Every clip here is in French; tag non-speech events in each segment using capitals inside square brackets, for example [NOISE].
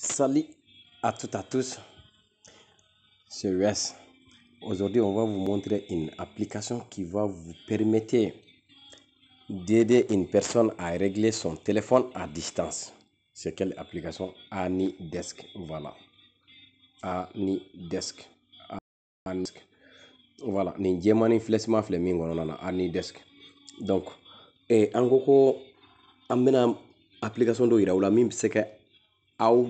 Salut à toutes à tous, c'est us Aujourd'hui, on va vous montrer une application qui va vous permettre d'aider une personne à régler son téléphone à distance. C'est quelle application Desk, voilà. AniDesk. Desk, Voilà, ni flesma non, non Desk. Donc, et en gros, on application l'application ou la mime c'est que aw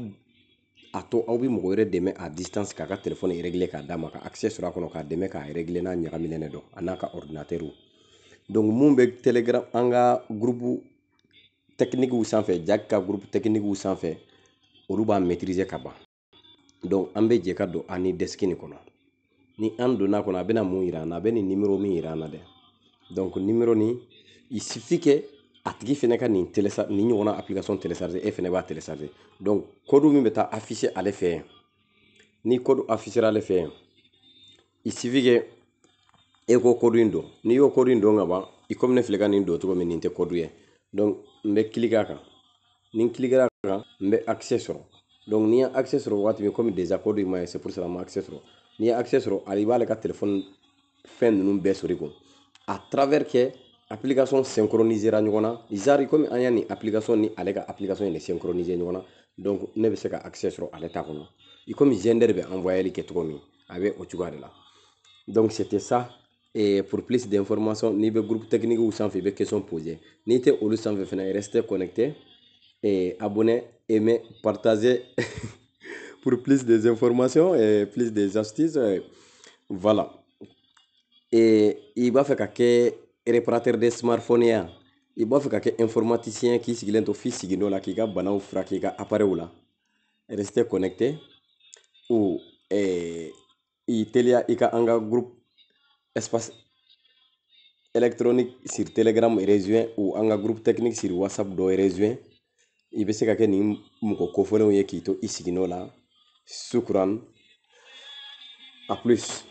a to aw bɛ mɔgɔ wɛrɛ dɛmɛ a k'a ka k'a d'a ma ka sɔrɔ a kɔnɔ k'a dɛmɛ k'a n'a ɲagaminen don a n'a ka mun bɛ telegram an ka sanfɛ ja ka sanfɛ olu b'a ka ban an bɛ jɛ ka don an ni nin kɔnɔ ni an donn'a kɔnɔ a bɛna mun yira an na a bɛ nin min yira an na dɛ nin a tigi fɛnɛ ka nin telesa nin ɲɔgɔnna application telesarger e fɛnɛ b'a telesarger donc code min bɛ taa afficher ale fɛ ni code afficher ale fɛ il suffit que e ko code in don n'i y'o code in don ka ban i komi ne filɛ ka nin don cogo min nin tɛ code ye donc n bɛ cliquer a kan ni n cliquer a kan n bɛ accès sɔrɔ donc n'i ye accès sɔrɔ waati min komi déjà code in ma ye c'est pour cela n ma accès sɔrɔ n'i ye accès sɔrɔ ale i b'ale ka téléphone fɛn ninnu bɛɛ sori kun à travers kɛ application synchronisée ɲɔgɔn na a komi an application ni à application les synchroniser nous donc ne bɛ se accès à l'état. Et comme gender bɛ envoyer les kɛ cogo avec a donc c'était ça et pour plus d'informations n'i le groupe technique ou sans bɛ questions posées n'i n'était au lieu venir rester connecté et abonnez aimez partager [LAUGHS] pour plus des informations et plus des astuces euh, voilà et il va faire que réparateur de smartphone ya i b'a informaticien qui sigilen to f'i sigindɔ la k'i ka banaw furakɛ ka la restez connecté ou et il teliya i ka groupe espace électronique sur telegram résumé ou anga groupe technique sur whatsapp do résumé Il bɛ se ka kɛ nin mɔgɔ kofɔlenw ye k'i to la à plus